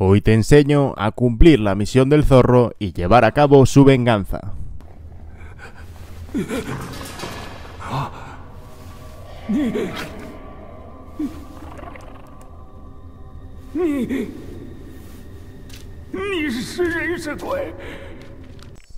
Hoy te enseño a cumplir la misión del zorro y llevar a cabo su venganza.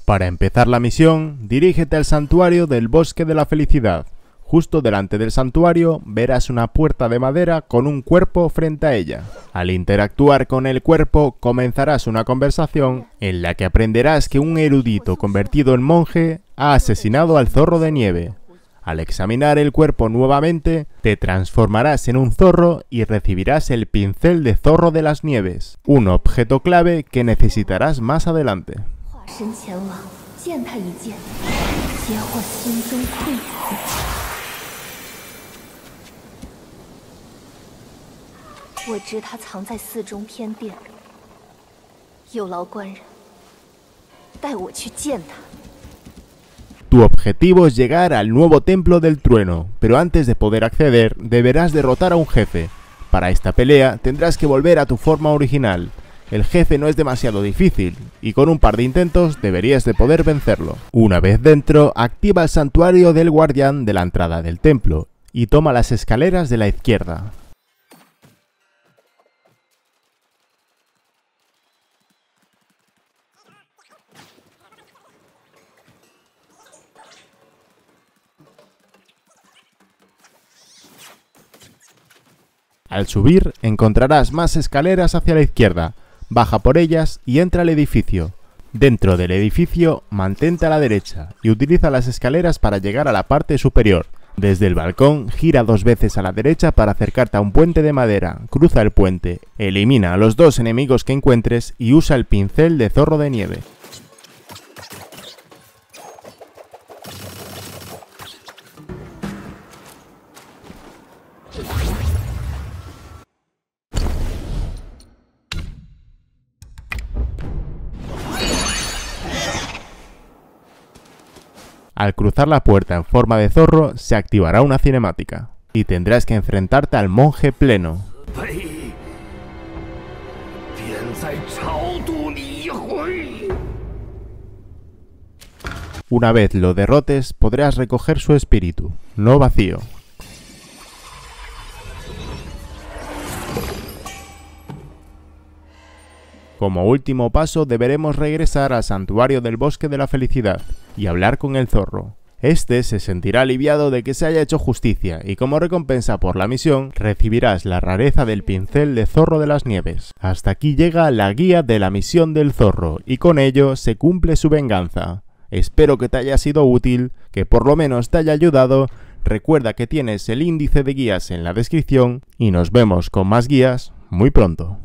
Para empezar la misión, dirígete al santuario del Bosque de la Felicidad, Justo delante del santuario verás una puerta de madera con un cuerpo frente a ella. Al interactuar con el cuerpo comenzarás una conversación en la que aprenderás que un erudito convertido en monje ha asesinado al zorro de nieve. Al examinar el cuerpo nuevamente, te transformarás en un zorro y recibirás el pincel de zorro de las nieves, un objeto clave que necesitarás más adelante. Tu objetivo es llegar al nuevo templo del trueno, pero antes de poder acceder deberás derrotar a un jefe. Para esta pelea tendrás que volver a tu forma original. El jefe no es demasiado difícil, y con un par de intentos deberías de poder vencerlo. Una vez dentro, activa el santuario del guardián de la entrada del templo, y toma las escaleras de la izquierda. Al subir encontrarás más escaleras hacia la izquierda. Baja por ellas y entra al edificio. Dentro del edificio, mantente a la derecha y utiliza las escaleras para llegar a la parte superior. Desde el balcón, gira dos veces a la derecha para acercarte a un puente de madera, cruza el puente, elimina a los dos enemigos que encuentres y usa el pincel de zorro de nieve. Al cruzar la puerta en forma de zorro, se activará una cinemática. Y tendrás que enfrentarte al monje pleno. Una vez lo derrotes, podrás recoger su espíritu, no vacío. Como último paso, deberemos regresar al Santuario del Bosque de la Felicidad, y hablar con el zorro. Este se sentirá aliviado de que se haya hecho justicia y como recompensa por la misión recibirás la rareza del pincel de zorro de las nieves. Hasta aquí llega la guía de la misión del zorro y con ello se cumple su venganza. Espero que te haya sido útil, que por lo menos te haya ayudado. Recuerda que tienes el índice de guías en la descripción y nos vemos con más guías muy pronto.